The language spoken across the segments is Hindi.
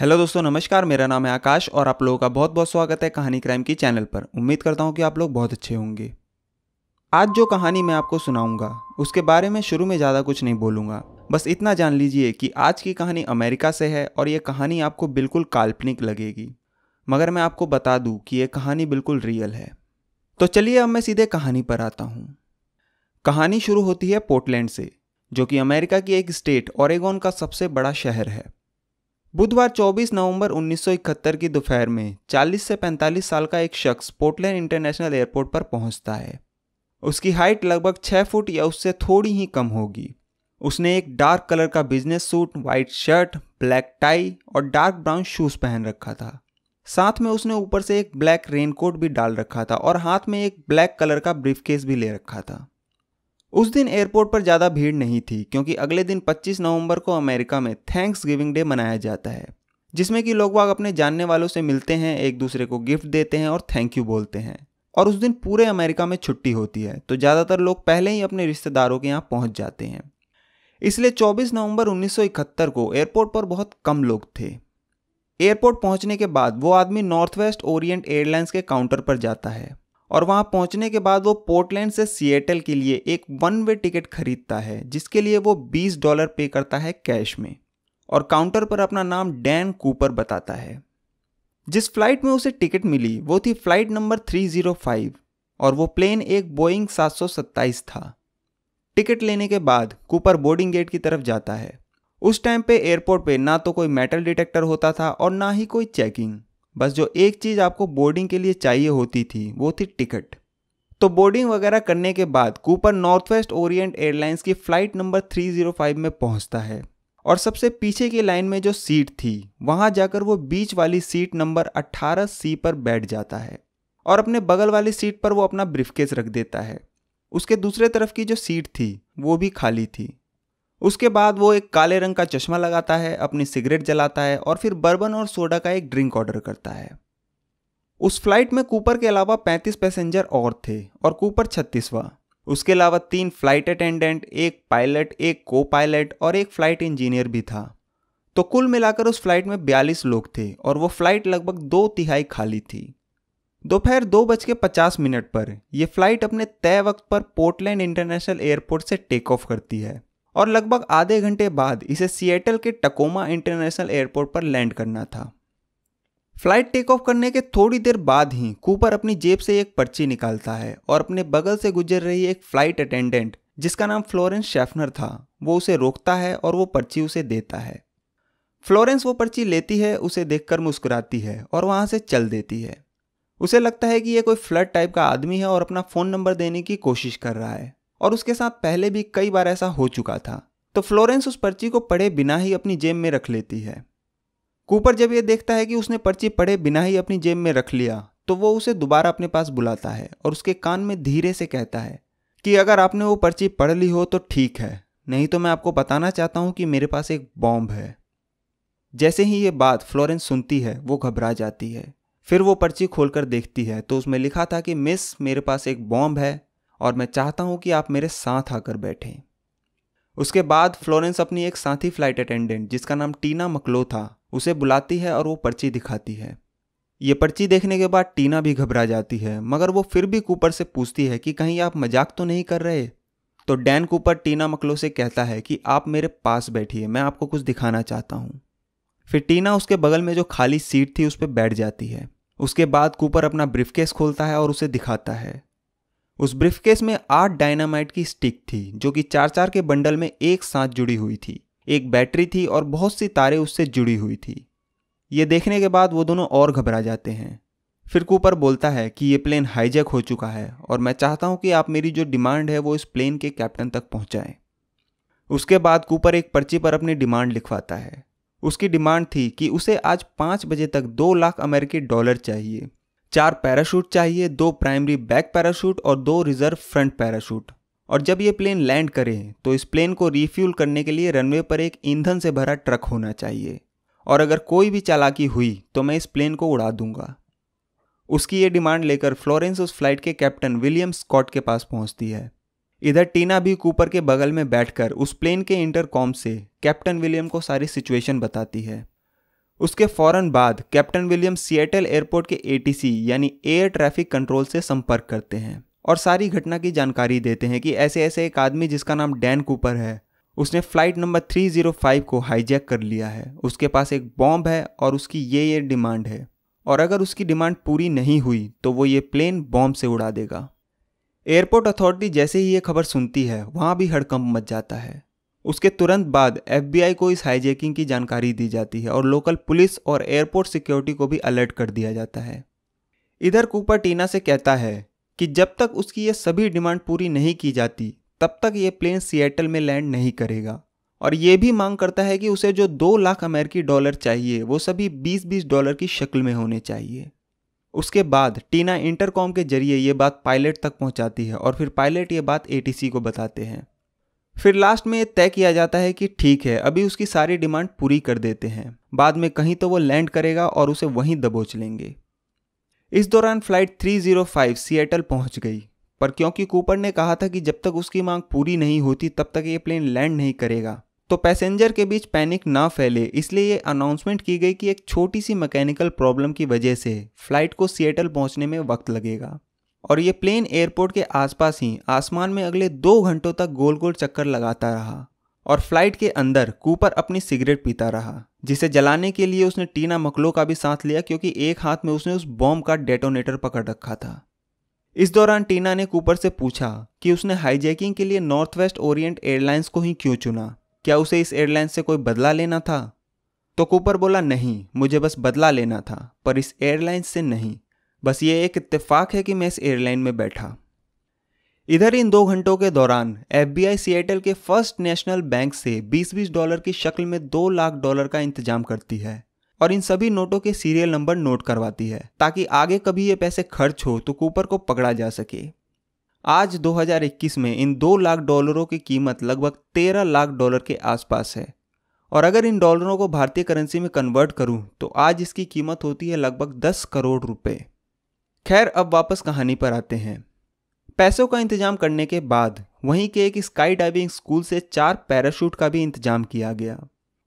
हेलो दोस्तों नमस्कार मेरा नाम है आकाश और आप लोगों का बहुत बहुत स्वागत है कहानी क्राइम की चैनल पर उम्मीद करता हूँ कि आप लोग बहुत अच्छे होंगे आज जो कहानी मैं आपको सुनाऊंगा उसके बारे में शुरू में ज़्यादा कुछ नहीं बोलूंगा बस इतना जान लीजिए कि आज की कहानी अमेरिका से है और ये कहानी आपको बिल्कुल काल्पनिक लगेगी मगर मैं आपको बता दूँ कि ये कहानी बिल्कुल रियल है तो चलिए अब मैं सीधे कहानी पर आता हूँ कहानी शुरू होती है पोर्टलैंड से जो कि अमेरिका की एक स्टेट ओरेगोन का सबसे बड़ा शहर है बुधवार 24 नवंबर 1971 की दोपहर में 40 से 45 साल का एक शख्स पोर्टलैंड इंटरनेशनल एयरपोर्ट पर पहुंचता है उसकी हाइट लगभग 6 फुट या उससे थोड़ी ही कम होगी उसने एक डार्क कलर का business suit white shirt black tie और डार्क ब्राउन शूज़ पहन रखा था साथ में उसने ऊपर से एक ब्लैक रेनकोट भी डाल रखा था और हाथ में एक ब्लैक कलर का ब्रीफकेस भी ले रखा था उस दिन एयरपोर्ट पर ज़्यादा भीड़ नहीं थी क्योंकि अगले दिन 25 नवंबर को अमेरिका में थैंक्स गिविंग डे मनाया जाता है जिसमें कि लोग वाग अपने जानने वालों से मिलते हैं एक दूसरे को गिफ्ट देते हैं और थैंक यू बोलते हैं और उस दिन पूरे अमेरिका में छुट्टी होती है तो ज़्यादातर लोग पहले ही अपने रिश्तेदारों के यहाँ पहुँच जाते हैं इसलिए 24 नवंबर 1971 को एयरपोर्ट पर बहुत कम लोग थे एयरपोर्ट पहुंचने के बाद वो आदमी नॉर्थ वेस्ट ओरिएंट एयरलाइंस के काउंटर पर जाता है और वहाँ पहुँचने के बाद वो पोर्टलैंड से सिएटल के लिए एक वन वे टिकट खरीदता है जिसके लिए वो 20 डॉलर पे करता है कैश में और काउंटर पर अपना नाम डैन कूपर बताता है जिस फ्लाइट में उसे टिकट मिली वो थी फ्लाइट नंबर 305 और वो प्लेन एक बोइंग 727 था टिकट लेने के बाद कूपर बोर्डिंग गेट की तरफ जाता है उस टाइम पे एयरपोर्ट पे ना तो कोई मेटल डिटेक्टर होता था और ना ही कोई चेकिंग बस जो एक चीज़ आपको बोर्डिंग के लिए चाहिए होती थी वो थी टिकट तो बोर्डिंग वगैरह करने के बाद Cooper North West Orient Airlines की फ्लाइट नंबर 305 में पहुंचता है और सबसे पीछे की लाइन में जो सीट थी वहां जाकर वो बीच वाली सीट नंबर 18 सी पर बैठ जाता है और अपने बगल वाली सीट पर वो अपना ब्रीफकेस रख देता है उसके दूसरे तरफ की जो सीट थी वो भी खाली थी उसके बाद वो एक काले रंग का चश्मा लगाता है अपनी सिगरेट जलाता है और फिर बर्बन और सोडा का एक ड्रिंक ऑर्डर करता है उस फ्लाइट में कूपर के अलावा 35 पैसेंजर और थे और कूपर छत्तीसवा उसके अलावा तीन फ्लाइट अटेंडेंट एक पायलट एक को पायलट और एक फ्लाइट इंजीनियर भी था तो कुल मिलाकर उस फ्लाइट में 42 लोग थे और वो फ्लाइट लगभग दो तिहाई खाली थी दोपहर दो बज के पचास मिनट पर यह फ्लाइट अपने तय वक्त पर पोर्टलैंड इंटरनेशनल एयरपोर्ट से टेक ऑफ करती है और लगभग आधे घंटे बाद इसे सिएटल के टकोमा इंटरनेशनल एयरपोर्ट पर लैंड करना था फ्लाइट टेक ऑफ करने के थोड़ी देर बाद ही कूपर अपनी जेब से एक पर्ची निकालता है और अपने बगल से गुजर रही एक फ्लाइट अटेंडेंट जिसका नाम फ्लोरेंस शेफनर था वो उसे रोकता है और वो पर्ची उसे देता है फ्लोरेंस वो पर्ची लेती है उसे देखकर मुस्कुराती है और वहाँ से चल देती है उसे लगता है कि ये कोई फ्लड टाइप का आदमी है और अपना फ़ोन नंबर देने की कोशिश कर रहा है और उसके साथ पहले भी कई बार ऐसा हो चुका था तो फ्लोरेंस उस पर्ची को पढ़े बिना ही अपनी जेब में रख लेती है कूपर जब यह देखता है कि उसने पर्ची पढ़े बिना ही अपनी जेब में रख लिया तो वो उसे दोबारा अपने पास बुलाता है और उसके कान में धीरे से कहता है कि अगर आपने वो पर्ची पढ़ ली हो तो ठीक है नहीं तो मैं आपको बताना चाहता हूं कि मेरे पास एक बॉम्ब है जैसे ही ये बात फ्लोरेंस सुनती है वो घबरा जाती है फिर वो पर्ची खोलकर देखती है तो उसमें लिखा था कि मिस मेरे पास एक बॉम्ब है और मैं चाहता हूँ कि आप मेरे साथ आकर बैठें उसके बाद फ्लोरेंस अपनी एक साथी फ्लाइट अटेंडेंट जिसका नाम टीना मकलो था उसे बुलाती है और वो पर्ची दिखाती है ये पर्ची देखने के बाद टीना भी घबरा जाती है मगर वो फिर भी कूपर से पूछती है कि कहीं आप मजाक तो नहीं कर रहे तो डैन कूपर टीना मकलो से कहता है कि आप मेरे पास बैठिए मैं आपको कुछ दिखाना चाहता हूँ फिर टीना उसके बगल में जो खाली सीट थी उस पर बैठ जाती है उसके बाद कूपर अपना ब्रीफकेस खोलता है और उसे दिखाता है उस ब्रीफकेस में आठ डायनामाइट की स्टिक थी जो कि चार चार के बंडल में एक साथ जुड़ी हुई थी एक बैटरी थी और बहुत सी तारें उससे जुड़ी हुई थी ये देखने के बाद वो दोनों और घबरा जाते हैं फिर कूपर बोलता है कि ये प्लेन हाईजैक हो चुका है और मैं चाहता हूँ कि आप मेरी जो डिमांड है वो इस प्लेन के कैप्टन तक पहुँचाएँ उसके बाद कूपर एक पर्ची पर अपनी डिमांड लिखवाता है उसकी डिमांड थी कि उसे आज पाँच बजे तक दो लाख अमेरिकी डॉलर चाहिए चार पैराशूट चाहिए दो प्राइमरी बैक पैराशूट और दो रिजर्व फ्रंट पैराशूट और जब ये प्लेन लैंड करे तो इस प्लेन को रिफ्यूल करने के लिए रनवे पर एक ईंधन से भरा ट्रक होना चाहिए और अगर कोई भी चालाकी हुई तो मैं इस प्लेन को उड़ा दूंगा उसकी ये डिमांड लेकर फ्लोरेंस उस फ्लाइट के कैप्टन विलियम स्कॉट के पास पहुंचती है इधर टीना भी कूपर के बगल में बैठकर उस प्लेन के इंटरकॉम से कैप्टन विलियम को सारी सिचुएशन बताती है उसके फौरन बाद कैप्टन विलियम सिएटल एयरपोर्ट के एटीसी यानी एयर ट्रैफिक कंट्रोल से संपर्क करते हैं और सारी घटना की जानकारी देते हैं कि ऐसे ऐसे एक आदमी जिसका नाम डैन कूपर है उसने फ्लाइट नंबर 305 को हाईजैक कर लिया है उसके पास एक बॉम्ब है और उसकी ये ये डिमांड है और अगर उसकी डिमांड पूरी नहीं हुई तो वो ये प्लेन बॉम्ब से उड़ा देगा एयरपोर्ट अथॉरिटी जैसे ही ये खबर सुनती है वहाँ भी हड़कंप मच जाता है उसके तुरंत बाद एफबीआई को इस हाईजेकिंग की जानकारी दी जाती है और लोकल पुलिस और एयरपोर्ट सिक्योरिटी को भी अलर्ट कर दिया जाता है इधर कूपर टीना से कहता है कि जब तक उसकी ये सभी डिमांड पूरी नहीं की जाती तब तक ये प्लेन सिएटल में लैंड नहीं करेगा और ये भी मांग करता है कि उसे जो दो लाख अमेरिकी डॉलर चाहिए वो सभी बीस बीस डॉलर की शक्ल में होने चाहिए उसके बाद टीना इंटरकॉम के जरिए ये बात पायलट तक पहुंचाती है और फिर पायलट ये बात एटीसी को बताते हैं फिर लास्ट में तय किया जाता है कि ठीक है अभी उसकी सारी डिमांड पूरी कर देते हैं बाद में कहीं तो वो लैंड करेगा और उसे वहीं दबोच लेंगे इस दौरान फ्लाइट 305 सिएटल पहुंच गई पर क्योंकि कूपर ने कहा था कि जब तक उसकी मांग पूरी नहीं होती तब तक ये प्लेन लैंड नहीं करेगा तो पैसेंजर के बीच पैनिक ना फैले इसलिए ये अनाउंसमेंट की गई कि एक छोटी सी मैकेनिकल प्रॉब्लम की वजह से फ्लाइट को सिएटल पहुंचने में वक्त लगेगा और ये प्लेन एयरपोर्ट के आसपास ही आसमान में अगले दो घंटों तक गोल गोल चक्कर लगाता रहा और फ्लाइट के अंदर कूपर अपनी सिगरेट पीता रहा जिसे जलाने के लिए उसने टीना मकलो का भी साथ लिया क्योंकि एक हाथ में उसने उस बॉम्ब का डेटोनेटर पकड़ रखा था इस दौरान टीना ने कूपर से पूछा कि उसने हाईजैकिंग के लिए नॉर्थ वेस्ट ओरिएंट एयरलाइंस को ही क्यों चुना क्या उसे इस एयरलाइंस से कोई बदला लेना था तो कूपर बोला नहीं मुझे बस बदला लेना था पर इस एयरलाइंस से नहीं बस ये एक इत्तेफाक है कि मैं इस एयरलाइन में बैठा इधर इन दो घंटों के दौरान एफबीआई सिएटल के फर्स्ट नेशनल बैंक से 20-20 डॉलर की शक्ल में दो लाख डॉलर का इंतजाम करती है और इन सभी नोटों के सीरियल नंबर नोट करवाती है ताकि आगे कभी ये पैसे खर्च हो तो कूपर को पकड़ा जा सके आज 2021 में इन दो लाख डॉलरों की कीमत लगभग 13 लाख डॉलर के आसपास है और अगर इन डॉलरों को भारतीय करेंसी में कन्वर्ट करूं तो आज इसकी कीमत होती है लगभग 10 करोड़ रुपए खैर अब वापस कहानी पर आते हैं पैसों का इंतजाम करने के बाद वहीं के एक स्काई डाइविंग स्कूल से चार पैराशूट का भी इंतजाम किया गया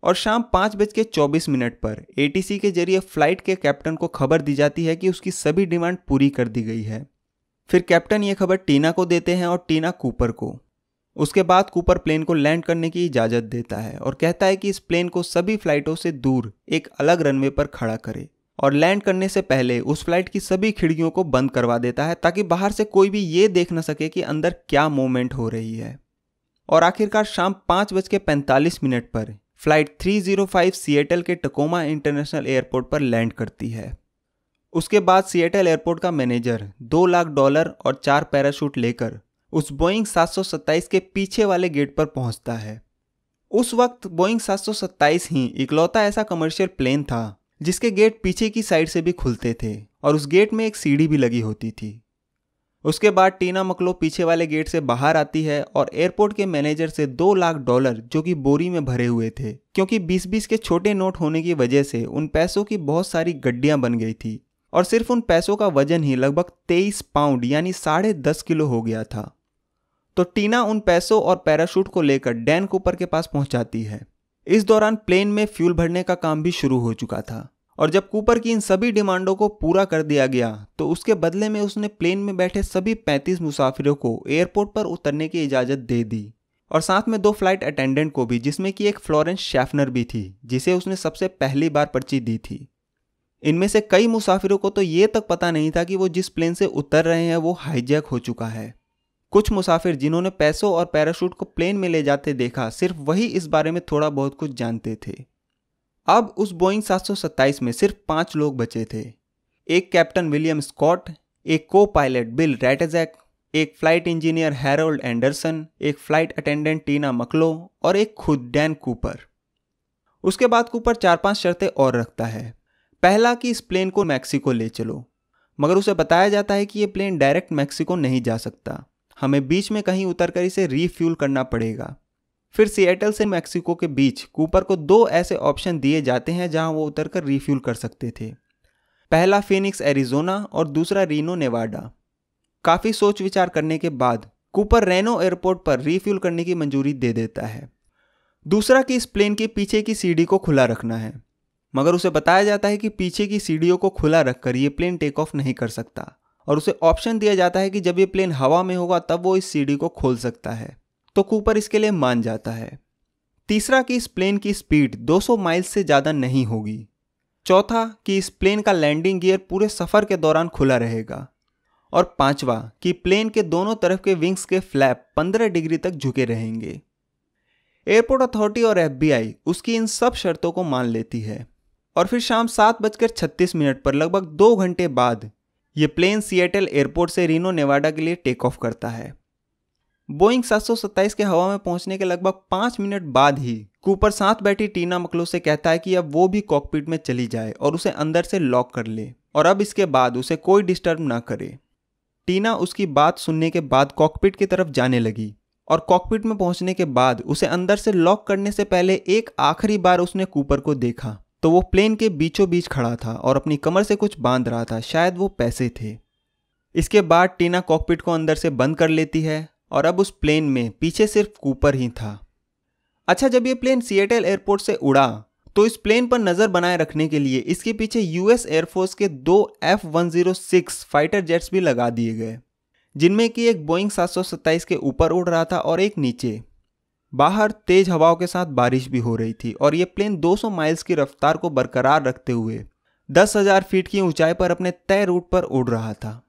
और शाम पाँच बज के चौबीस मिनट पर ए के जरिए फ्लाइट के कैप्टन को खबर दी जाती है कि उसकी सभी डिमांड पूरी कर दी गई है फिर कैप्टन ये खबर टीना को देते हैं और टीना कूपर को उसके बाद कूपर प्लेन को लैंड करने की इजाज़त देता है और कहता है कि इस प्लेन को सभी फ्लाइटों से दूर एक अलग रनवे पर खड़ा करे और लैंड करने से पहले उस फ्लाइट की सभी खिड़कियों को बंद करवा देता है ताकि बाहर से कोई भी ये देख न सके कि अंदर क्या मूवमेंट हो रही है और आखिरकार शाम पाँच बज के पैंतालीस मिनट पर फ्लाइट 305 सिएटल के टकोमा इंटरनेशनल एयरपोर्ट पर लैंड करती है उसके बाद सिएटल एयरपोर्ट का मैनेजर दो लाख डॉलर और चार पैराशूट लेकर उस बोइंग 727 के पीछे वाले गेट पर पहुंचता है उस वक्त बोइंग 727 ही इकलौता ऐसा कमर्शियल प्लेन था जिसके गेट पीछे की साइड से भी खुलते थे और उस गेट में एक सीढ़ी भी लगी होती थी उसके बाद टीना मकलो पीछे वाले गेट से बाहर आती है और एयरपोर्ट के मैनेजर से दो लाख डॉलर जो कि बोरी में भरे हुए थे क्योंकि बीस बीस के छोटे नोट होने की वजह से उन पैसों की बहुत सारी गड्डियां बन गई थी और सिर्फ उन पैसों का वजन ही लगभग तेईस पाउंड यानी साढ़े दस किलो हो गया था तो टीना उन पैसों और पैराशूट को लेकर डैन कूपर के पास पहुंचाती है इस दौरान प्लेन में फ्यूल भरने का काम भी शुरू हो चुका था और जब कूपर की इन सभी डिमांडों को पूरा कर दिया गया तो उसके बदले में उसने प्लेन में बैठे सभी 35 मुसाफिरों को एयरपोर्ट पर उतरने की इजाज़त दे दी और साथ में दो फ्लाइट अटेंडेंट को भी जिसमें कि एक फ्लोरेंस शेफनर भी थी जिसे उसने सबसे पहली बार पर्ची दी थी इनमें से कई मुसाफिरों को तो ये तक पता नहीं था कि वो जिस प्लेन से उतर रहे हैं वो हाईजैक हो चुका है कुछ मुसाफिर जिन्होंने पैसों और पैराशूट को प्लेन में ले जाते देखा सिर्फ वही इस बारे में थोड़ा बहुत कुछ जानते थे अब उस बोइंग 727 में सिर्फ पांच लोग बचे थे एक कैप्टन विलियम स्कॉट एक को पायलट बिल रेटेजैक एक फ्लाइट इंजीनियर हैरोल्ड एंडरसन एक फ्लाइट अटेंडेंट टीना मकलो और एक खुद डैन कूपर उसके बाद कूपर चार पांच शर्तें और रखता है पहला कि इस प्लेन को मैक्सिको ले चलो मगर उसे बताया जाता है कि यह प्लेन डायरेक्ट मैक्सिको नहीं जा सकता हमें बीच में कहीं उतरकर इसे रीफ्यूल करना पड़ेगा फिर सिएटल से मैक्सिको के बीच कूपर को दो ऐसे ऑप्शन दिए जाते हैं जहां वो उतरकर रीफ्यूल कर सकते थे पहला फिनिक्स एरिजोना और दूसरा रीनो नेवाडा काफ़ी सोच विचार करने के बाद कूपर रेनो एयरपोर्ट पर रीफ्यूल करने की मंजूरी दे देता है दूसरा कि इस प्लेन के पीछे की सीढ़ी को खुला रखना है मगर उसे बताया जाता है कि पीछे की सीढ़ियों को खुला रखकर ये प्लेन टेक ऑफ नहीं कर सकता और उसे ऑप्शन दिया जाता है कि जब ये प्लेन हवा में होगा तब वो इस सीढ़ी को खोल सकता है तो कूपर इसके लिए मान जाता है तीसरा कि इस प्लेन की स्पीड 200 माइल से ज़्यादा नहीं होगी चौथा कि इस प्लेन का लैंडिंग गियर पूरे सफ़र के दौरान खुला रहेगा और पांचवा कि प्लेन के दोनों तरफ के विंग्स के फ्लैप 15 डिग्री तक झुके रहेंगे एयरपोर्ट अथॉरिटी और एफबीआई उसकी इन सब शर्तों को मान लेती है और फिर शाम सात बजकर छत्तीस मिनट पर लगभग दो घंटे बाद ये प्लेन सिएटल एयरपोर्ट से रीनो नेवाडा के लिए टेक ऑफ करता है बोइंग 727 के हवा में पहुंचने के लगभग पाँच मिनट बाद ही कूपर साथ बैठी टीना मकलो से कहता है कि अब वो भी कॉकपिट में चली जाए और उसे अंदर से लॉक कर ले और अब इसके बाद उसे कोई डिस्टर्ब ना करे टीना उसकी बात सुनने के बाद कॉकपिट की तरफ जाने लगी और कॉकपिट में पहुंचने के बाद उसे अंदर से लॉक करने से पहले एक आखिरी बार उसने कूपर को देखा तो वो प्लेन के बीचों बीच खड़ा था और अपनी कमर से कुछ बांध रहा था शायद वो पैसे थे इसके बाद टीना कॉकपिट को अंदर से बंद कर लेती है और अब उस प्लेन में पीछे सिर्फ कूपर ही था अच्छा जब ये प्लेन सिएटल एयरपोर्ट से उड़ा तो इस प्लेन पर नज़र बनाए रखने के लिए इसके पीछे यूएस एयरफोर्स के दो F one zero six fighter jets भी लगा दिए गए जिनमें कि एक बोइंग सत्ताईस के ऊपर उड़ रहा था और एक नीचे बाहर तेज हवाओं के साथ बारिश भी हो रही थी और ये प्लेन 200 माइल्स की रफ्तार को बरकरार रखते हुए 10,000 फीट की ऊंचाई पर अपने तय रूट पर उड़ रहा था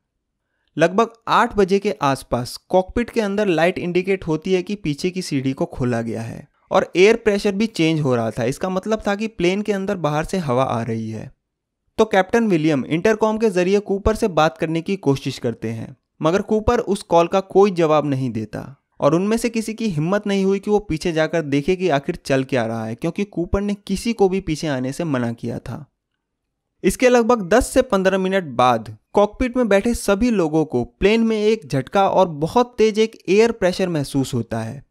लगभग 8 बजे के आसपास कॉकपिट के अंदर लाइट इंडिकेट होती है कि पीछे की सीढ़ी को खोला गया है और एयर प्रेशर भी चेंज हो रहा था इसका मतलब था कि प्लेन के अंदर बाहर से हवा आ रही है तो कैप्टन विलियम इंटरकॉम के जरिए कूपर से बात करने की कोशिश करते हैं मगर कूपर उस कॉल का कोई जवाब नहीं देता और उनमें से किसी की हिम्मत नहीं हुई कि वो पीछे जाकर देखे कि आखिर चल क्या रहा है क्योंकि कूपर ने किसी को भी पीछे आने से मना किया था इसके लगभग 10 से 15 मिनट बाद कॉकपिट में बैठे सभी लोगों को प्लेन में एक झटका और बहुत तेज एक एयर प्रेशर महसूस होता है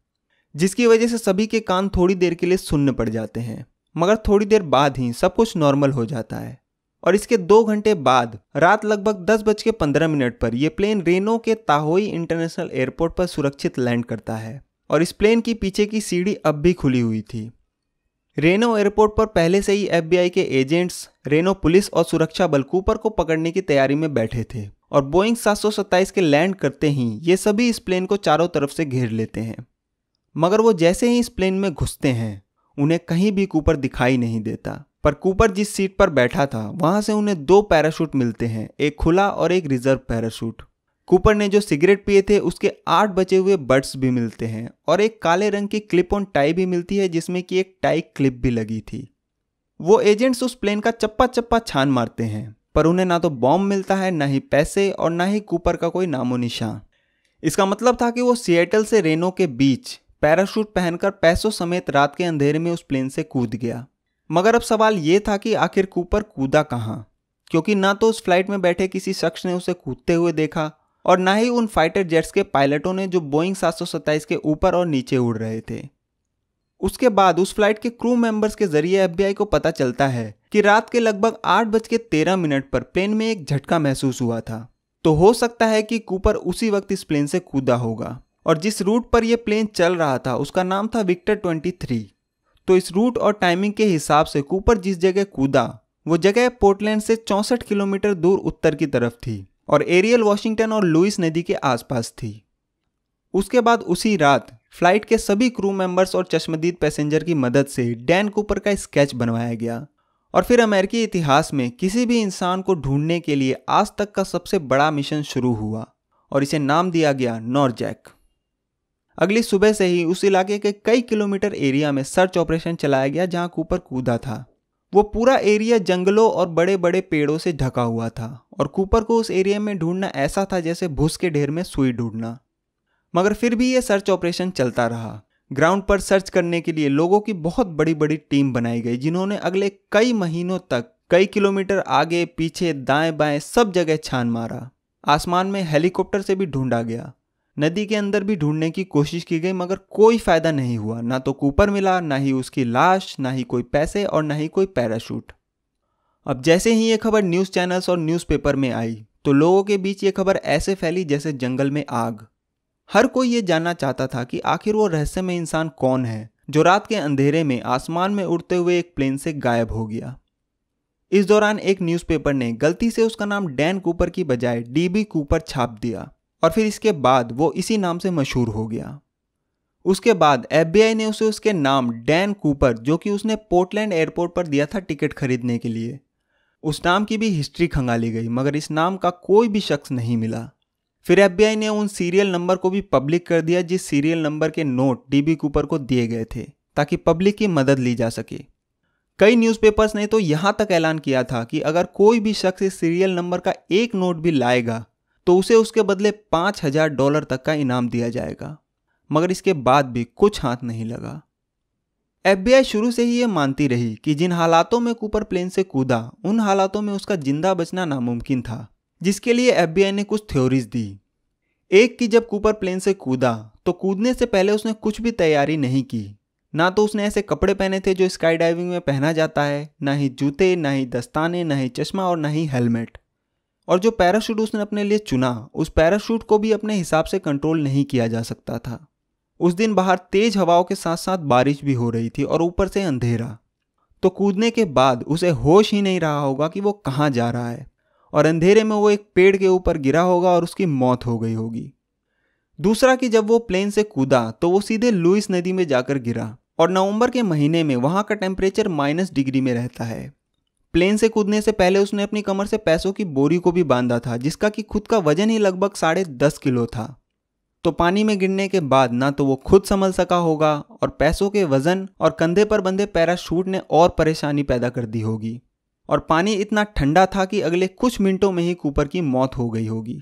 जिसकी वजह से सभी के कान थोड़ी देर के लिए सुनने पड़ जाते हैं मगर थोड़ी देर बाद ही सब कुछ नॉर्मल हो जाता है और इसके दो घंटे बाद रात लगभग दस बज के पंद्रह मिनट पर यह प्लेन रेनो के ताहोई इंटरनेशनल एयरपोर्ट पर सुरक्षित लैंड करता है और इस प्लेन की पीछे की सीढ़ी अब भी खुली हुई थी रेनो एयरपोर्ट पर पहले से ही एफबीआई के एजेंट्स रेनो पुलिस और सुरक्षा बल कूपर को पकड़ने की तैयारी में बैठे थे और बोइंग सात के लैंड करते ही ये सभी इस प्लेन को चारों तरफ से घेर लेते हैं मगर वो जैसे ही इस प्लेन में घुसते हैं उन्हें कहीं भी कूपर दिखाई नहीं देता पर कूपर जिस सीट पर बैठा था वहां से उन्हें दो पैराशूट मिलते हैं एक खुला और एक रिजर्व पैराशूट कूपर ने जो सिगरेट पिए थे उसके आठ बचे हुए बर्ड्स भी मिलते हैं और एक काले रंग की क्लिप ऑन टाई भी मिलती है जिसमें कि एक टाई क्लिप भी लगी थी वो एजेंट्स उस प्लेन का चप्पा चप्पा छान मारते हैं पर उन्हें ना तो बॉम्ब मिलता है ना ही पैसे और ना ही कूपर का कोई नामो निशान इसका मतलब था कि वो सिएटल से रेनो के बीच पैराशूट पहनकर पैसों समेत रात के अंधेरे में उस प्लेन से कूद गया मगर अब सवाल ये था कि आखिर कूपर कूदा कहाँ क्योंकि ना तो उस फ्लाइट में बैठे किसी शख्स ने उसे कूदते हुए देखा और ना ही उन फाइटर जेट्स के पायलटों ने जो बोइंग सात के ऊपर और नीचे उड़ रहे थे उसके बाद उस फ्लाइट के क्रू मेंबर्स के जरिए एफ को पता चलता है कि रात के लगभग आठ बज के तेरह मिनट पर प्लेन में एक झटका महसूस हुआ था तो हो सकता है कि कूपर उसी वक्त इस प्लेन से कूदा होगा और जिस रूट पर यह प्लेन चल रहा था उसका नाम था विक्टर थ्री तो इस रूट और टाइमिंग के हिसाब से कूपर जिस जगह कूदा वो जगह पोर्टलैंड से चौसठ किलोमीटर दूर उत्तर की तरफ थी और एरियल वॉशिंगटन और लुइस नदी के आसपास थी उसके बाद उसी रात फ्लाइट के सभी क्रू मेंबर्स और चश्मदीद पैसेंजर की मदद से डैन कूपर का स्केच बनवाया गया और फिर अमेरिकी इतिहास में किसी भी इंसान को ढूंढने के लिए आज तक का सबसे बड़ा मिशन शुरू हुआ और इसे नाम दिया गया नॉर्जैक अगली सुबह से ही उस इलाके के कई किलोमीटर एरिया में सर्च ऑपरेशन चलाया गया जहां कूपर कूदा था वो पूरा एरिया जंगलों और बड़े बड़े पेड़ों से ढका हुआ था और कूपर को उस एरिया में ढूंढना ऐसा था जैसे भूस के ढेर में सुई ढूंढना मगर फिर भी ये सर्च ऑपरेशन चलता रहा ग्राउंड पर सर्च करने के लिए लोगों की बहुत बड़ी बड़ी टीम बनाई गई जिन्होंने अगले कई महीनों तक कई किलोमीटर आगे पीछे दाएं बाएं सब जगह छान मारा आसमान में हेलीकॉप्टर से भी ढूंढा गया नदी के अंदर भी ढूंढने की कोशिश की गई मगर कोई फायदा नहीं हुआ ना तो कूपर मिला ना ही उसकी लाश ना ही कोई पैसे और ना ही कोई पैराशूट अब जैसे ही ये खबर न्यूज़ चैनल्स और न्यूज़पेपर में आई तो लोगों के बीच ये खबर ऐसे फैली जैसे जंगल में आग हर कोई ये जानना चाहता था कि आखिर वो रहस्यमय इंसान कौन है जो रात के अंधेरे में आसमान में उड़ते हुए एक प्लेन से गायब हो गया इस दौरान एक न्यूज़पेपर ने गलती से उसका नाम डैन कूपर की बजाय डीबी कूपर छाप दिया और फिर इसके बाद वो इसी नाम से मशहूर हो गया उसके बाद एफ ने उसे उसके नाम डैन कूपर जो कि उसने पोर्टलैंड एयरपोर्ट पर दिया था टिकट खरीदने के लिए उस नाम की भी हिस्ट्री खंगाली गई मगर इस नाम का कोई भी शख्स नहीं मिला फिर एफ ने उन सीरियल नंबर को भी पब्लिक कर दिया जिस सीरियल नंबर के नोट डी कूपर को दिए गए थे ताकि पब्लिक की मदद ली जा सके कई न्यूज़पेपर्स ने तो यहाँ तक ऐलान किया था कि अगर कोई भी शख्स इस सीरियल नंबर का एक नोट भी लाएगा तो उसे उसके बदले पाँच हजार डॉलर तक का इनाम दिया जाएगा मगर इसके बाद भी कुछ हाथ नहीं लगा एफबीआई शुरू से ही ये मानती रही कि जिन हालातों में कूपर प्लेन से कूदा उन हालातों में उसका जिंदा बचना नामुमकिन था जिसके लिए एफबीआई ने कुछ थ्योरीज दी एक कि जब कूपर प्लेन से कूदा तो कूदने से पहले उसने कुछ भी तैयारी नहीं की ना तो उसने ऐसे कपड़े पहने थे जो स्काई डाइविंग में पहना जाता है ना ही जूते ना ही दस्ताने ना ही चश्मा और ना ही हेलमेट और जो पैराशूट उसने अपने लिए चुना उस पैराशूट को भी अपने हिसाब से कंट्रोल नहीं किया जा सकता था उस दिन बाहर तेज हवाओं के साथ साथ बारिश भी हो रही थी और ऊपर से अंधेरा तो कूदने के बाद उसे होश ही नहीं रहा होगा कि वो कहाँ जा रहा है और अंधेरे में वो एक पेड़ के ऊपर गिरा होगा और उसकी मौत हो गई होगी दूसरा कि जब वो प्लेन से कूदा तो वो सीधे लुइस नदी में जाकर गिरा और नवंबर के महीने में वहाँ का टेम्परेचर माइनस डिग्री में रहता है प्लेन से कूदने से पहले उसने अपनी कमर से पैसों की बोरी को भी बांधा था जिसका कि खुद का वजन ही लगभग साढ़े दस किलो था तो पानी में गिरने के बाद ना तो वो खुद संभल सका होगा और पैसों के वजन और कंधे पर बंधे पैराशूट ने और परेशानी पैदा कर दी होगी और पानी इतना ठंडा था कि अगले कुछ मिनटों में ही कूपर की मौत हो गई होगी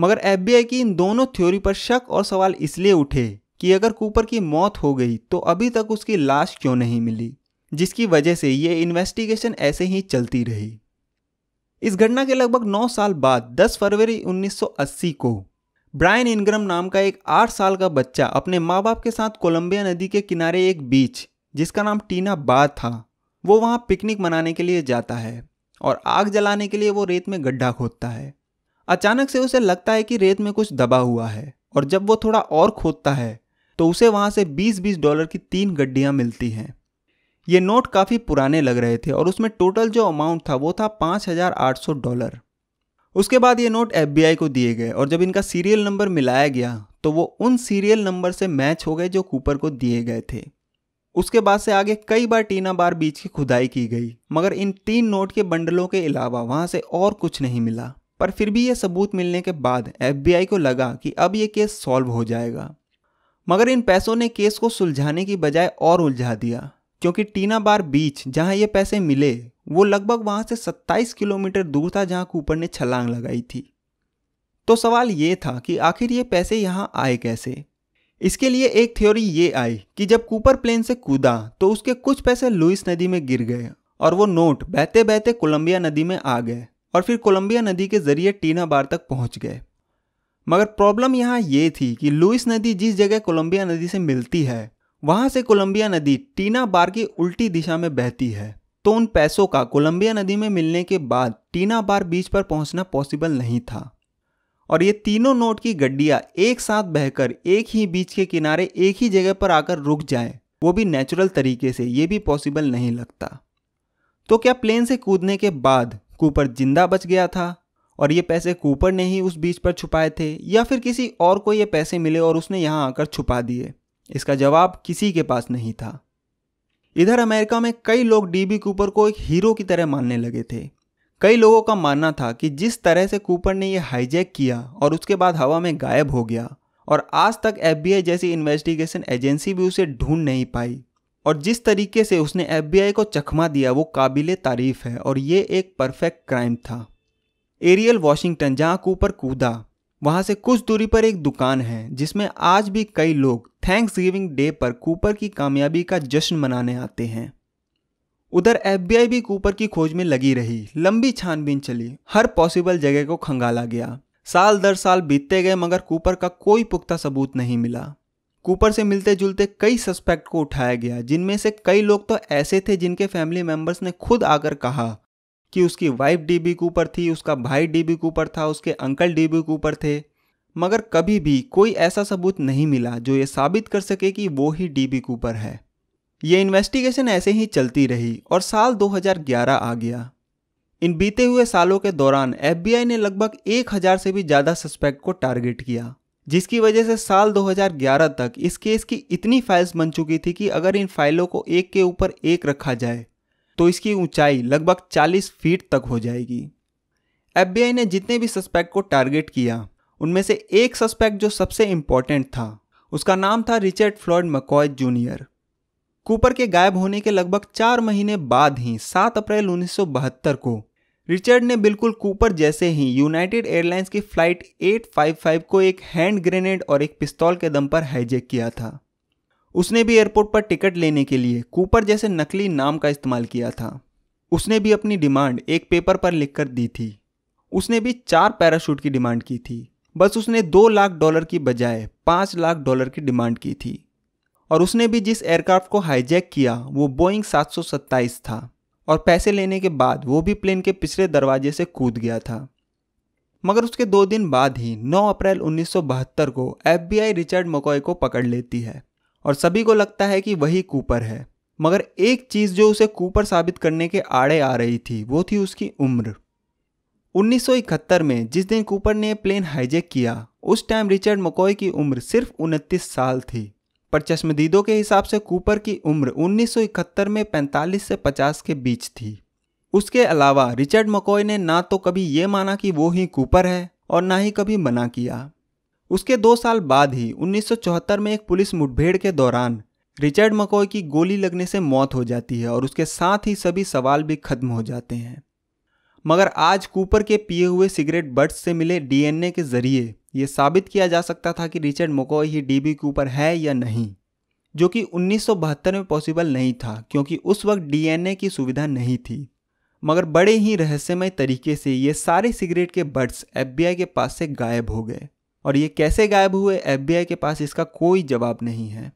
मगर एफ की इन दोनों थ्योरी पर शक और सवाल इसलिए उठे कि अगर कूपर की मौत हो गई तो अभी तक उसकी लाश क्यों नहीं मिली जिसकी वजह से ये इन्वेस्टिगेशन ऐसे ही चलती रही इस घटना के लगभग 9 साल बाद 10 फरवरी 1980 को ब्रायन इनग्रम नाम का एक 8 साल का बच्चा अपने माँ बाप के साथ कोलंबिया नदी के किनारे एक बीच जिसका नाम टीना बा था वो वहाँ पिकनिक मनाने के लिए जाता है और आग जलाने के लिए वो रेत में गड्ढा खोदता है अचानक से उसे लगता है कि रेत में कुछ दबा हुआ है और जब वो थोड़ा और खोदता है तो उसे वहाँ से 20-20 डॉलर की तीन गड्डियाँ मिलती हैं ये नोट काफ़ी पुराने लग रहे थे और उसमें टोटल जो अमाउंट था वो था पाँच हज़ार आठ सौ डॉलर उसके बाद ये नोट एफ को दिए गए और जब इनका सीरियल नंबर मिलाया गया तो वो उन सीरियल नंबर से मैच हो गए जो कूपर को दिए गए थे उसके बाद से आगे कई बार टीना बार बीच की खुदाई की गई मगर इन तीन नोट के बंडलों के अलावा वहाँ से और कुछ नहीं मिला पर फिर भी ये सबूत मिलने के बाद एफ को लगा कि अब ये केस सॉल्व हो जाएगा मगर इन पैसों ने केस को सुलझाने की बजाय और उलझा दिया क्योंकि टीना बार बीच जहाँ ये पैसे मिले वो लगभग वहां से 27 किलोमीटर दूर था जहाँ कूपर ने छलांग लगाई थी तो सवाल ये था कि आखिर ये पैसे यहाँ आए कैसे इसके लिए एक थ्योरी ये आई कि जब कूपर प्लेन से कूदा तो उसके कुछ पैसे लुइस नदी में गिर गए और वो नोट बहते बहते कोलंबिया नदी में आ गए और फिर कोलंबिया नदी के जरिए टीना बार तक पहुंच गए मगर प्रॉब्लम यहाँ ये थी कि लुइस नदी जिस जगह कोलंबिया नदी से मिलती है वहां से कोलंबिया नदी टीना बार की उल्टी दिशा में बहती है तो उन पैसों का कोलंबिया नदी में मिलने के बाद टीना बार बीच पर पहुंचना पॉसिबल नहीं था और ये तीनों नोट की गड्डिया एक साथ बहकर एक ही बीच के किनारे एक ही जगह पर आकर रुक जाए वो भी नेचुरल तरीके से ये भी पॉसिबल नहीं लगता तो क्या प्लेन से कूदने के बाद कूपर जिंदा बच गया था और ये पैसे कूपर ने ही उस बीच पर छुपाए थे या फिर किसी और को ये पैसे मिले और उसने यहाँ आकर छुपा दिए इसका जवाब किसी के पास नहीं था इधर अमेरिका में कई लोग डीबी कूपर को एक हीरो की तरह मानने लगे थे कई लोगों का मानना था कि जिस तरह से कूपर ने यह हाईजैक किया और उसके बाद हवा में गायब हो गया और आज तक एफ जैसी इन्वेस्टिगेशन एजेंसी भी उसे ढूंढ नहीं पाई और जिस तरीके से उसने एफ को चखमा दिया वो काबिल तारीफ है और ये एक परफेक्ट क्राइम था एरियल वॉशिंगटन जहाँ कूपर कूदा वहाँ से कुछ दूरी पर एक दुकान है जिसमें आज भी कई लोग थैंक्स गिविंग डे पर कूपर की कामयाबी का जश्न मनाने आते हैं उधर एफबीआई भी कूपर की खोज में लगी रही लंबी छानबीन चली हर पॉसिबल जगह को खंगाला गया साल दर साल बीतते गए मगर कूपर का कोई पुख्ता सबूत नहीं मिला कूपर से मिलते जुलते कई सस्पेक्ट को उठाया गया जिनमें से कई लोग तो ऐसे थे जिनके फैमिली मेंबर्स ने खुद आकर कहा कि उसकी वाइफ डीबी कूपर थी उसका भाई डीबी कूपर था उसके अंकल डीबी कूपर थे मगर कभी भी कोई ऐसा सबूत नहीं मिला जो ये साबित कर सके कि वो ही डीबी कूपर है ये इन्वेस्टिगेशन ऐसे ही चलती रही और साल 2011 आ गया इन बीते हुए सालों के दौरान एफबीआई ने लगभग 1000 से भी ज़्यादा सस्पेक्ट को टारगेट किया जिसकी वजह से साल 2011 तक इस केस की इतनी फाइल्स बन चुकी थी कि अगर इन फाइलों को एक के ऊपर एक रखा जाए तो इसकी ऊंचाई लगभग 40 फीट तक हो जाएगी एफबीआई ने जितने भी सस्पेक्ट को टारगेट किया उनमें से एक सस्पेक्ट जो सबसे इम्पोर्टेंट था उसका नाम था Richard Floyd McCoy Junior Cooper के गायब होने के लगभग चार महीने बाद ही 7 अप्रैल 1972 को रिचर्ड ने बिल्कुल कूपर जैसे ही यूनाइटेड एयरलाइंस की फ्लाइट 855 को एक हैंड ग्रेनेड और एक पिस्तौल के दम पर हाईजेक किया था उसने भी एयरपोर्ट पर टिकट लेने के लिए कूपर जैसे नकली नाम का इस्तेमाल किया था उसने भी अपनी डिमांड एक पेपर पर लिखकर दी थी उसने भी चार पैराशूट की डिमांड की थी बस उसने दो लाख डॉलर की बजाय पाँच लाख डॉलर की डिमांड की थी और उसने भी जिस एयरक्राफ्ट को हाईजैक किया वो बोइंग सात था और पैसे लेने के बाद वो भी प्लेन के पिछले दरवाजे से कूद गया था मगर उसके दो दिन बाद ही 9 अप्रैल 1972 को एफबीआई रिचर्ड मकोय को पकड़ लेती है और सभी को लगता है कि वही कूपर है मगर एक चीज़ जो उसे कूपर साबित करने के आड़े आ रही थी वो थी उसकी उम्र 1971 में जिस दिन कूपर ने प्लेन हाईजेक किया उस टाइम रिचर्ड मकोय की उम्र सिर्फ उनतीस साल थी पर चश्मदीदों के हिसाब से कूपर की उम्र 1971 में 45 से 50 के बीच थी उसके अलावा रिचर्ड मकोय ने ना तो कभी ये माना कि वो ही कूपर है और ना ही कभी मना किया उसके दो साल बाद ही 1974 में एक पुलिस मुठभेड़ के दौरान रिचर्ड मकोय की गोली लगने से मौत हो जाती है और उसके साथ ही सभी सवाल भी खत्म हो जाते हैं मगर आज कूपर के पिए हुए सिगरेट बर्ड्स से मिले डीएनए के जरिए ये साबित किया जा सकता था कि रिचर्ड मकोय ही डीबी कूपर है या नहीं जो कि उन्नीस में पॉसिबल नहीं था क्योंकि उस वक्त डीएनए की सुविधा नहीं थी मगर बड़े ही रहस्यमय तरीके से ये सारे सिगरेट के बर्ड्स एफबीआई के पास से गायब हो गए और ये कैसे गायब हुए एफबीआई के पास इसका कोई जवाब नहीं है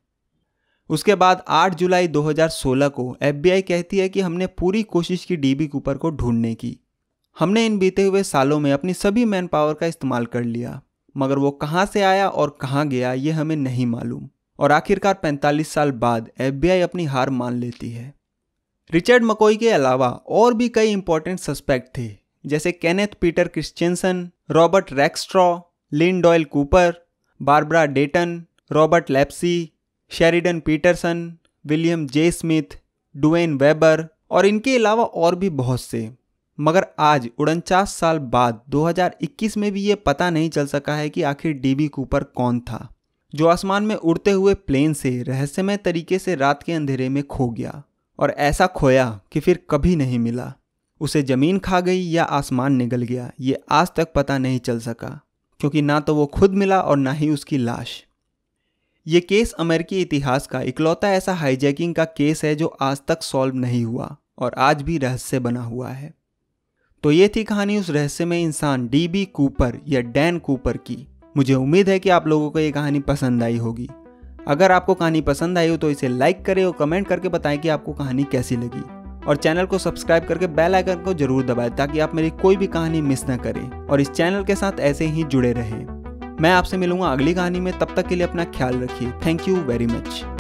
उसके बाद 8 जुलाई 2016 को एफबीआई कहती है कि हमने पूरी कोशिश की डीबी कूपर को ढूंढने की हमने इन बीते हुए सालों में अपनी सभी मैन पावर का इस्तेमाल कर लिया मगर वो कहाँ से आया और कहाँ गया ये हमें नहीं मालूम और आखिरकार 45 साल बाद एफबीआई अपनी हार मान लेती है रिचर्ड मकोई के अलावा और भी कई इंपॉर्टेंट सस्पेक्ट थे जैसे Kenneth Peter Christiansen Robert Rackstraw Lynn Doyle Cooper Barbara Dayton Robert Lepsy Sheridan Peterson William J Smith Duane Weber और इनके अलावा और भी बहुत से मगर आज उनचास साल बाद 2021 में भी ये पता नहीं चल सका है कि आखिर डीबी कूपर कौन था जो आसमान में उड़ते हुए प्लेन से रहस्यमय तरीके से रात के अंधेरे में खो गया और ऐसा खोया कि फिर कभी नहीं मिला उसे जमीन खा गई या आसमान निगल गया ये आज तक पता नहीं चल सका क्योंकि ना तो वो खुद मिला और ना ही उसकी लाश ये केस अमेरिकी इतिहास का इकलौता ऐसा हाईजैकिंग का केस है जो आज तक सॉल्व नहीं हुआ और आज भी रहस्य बना हुआ है तो ये थी कहानी उस रहस्यमय इंसान डीबी कूपर या डैन कूपर की मुझे उम्मीद है कि आप लोगों को ये कहानी पसंद आई होगी अगर आपको कहानी पसंद आई हो तो इसे लाइक करें और कमेंट करके बताएं कि आपको कहानी कैसी लगी और चैनल को सब्सक्राइब करके बेल आइकन को जरूर दबाएं ताकि आप मेरी कोई भी कहानी मिस ना करें और इस चैनल के साथ ऐसे ही जुड़े रहें मैं आपसे मिलूंगा अगली कहानी में तब तक के लिए अपना ख्याल रखिए थैंक यू वेरी मच